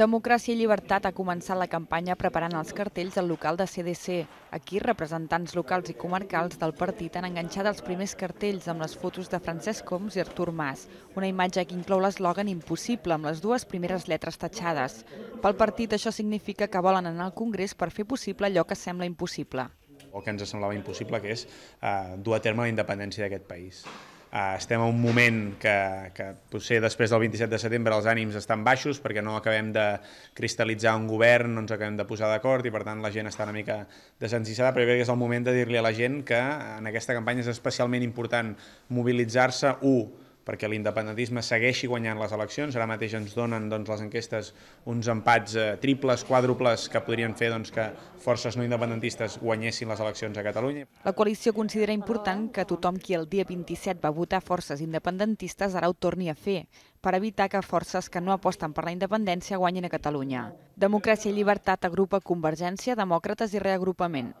Democràcia i Llibertat ha començat la campanya preparant els cartells al local de CDC. Aquí, representants locals i comarcals del partit han enganxat els primers cartells amb les fotos de Francesc Coms i Artur Mas, una imatge que inclou l'eslògan impossible amb les dues primeres lletres tatxades. Pel partit això significa que volen anar al Congrés per fer possible allò que sembla impossible. O que ens semblava impossible, que és eh, dur a terme la independència d'aquest país. Uh, estem en un moment que, que potser després del 27 de setembre els ànims estan baixos perquè no acabem de cristal·litzar un govern, no ens acabem de posar d'acord i per tant la gent està una mica desencissada, però jo crec que és el moment de dir-li a la gent que en aquesta campanya és especialment important mobilitzar-se, un, perquè l'independentisme segueixi guanyant les eleccions. Ara mateix ens donen doncs, les enquestes uns empats eh, triples, quàdruples, que podrien fer doncs, que forces no independentistes guanyessin les eleccions a Catalunya. La coalició considera important que tothom qui el dia 27 va votar forces independentistes ara ho torni a fer, per evitar que forces que no aposten per la independència guanyin a Catalunya. Democràcia i Llibertat agrupa Convergència, Demòcrates i Reagrupament.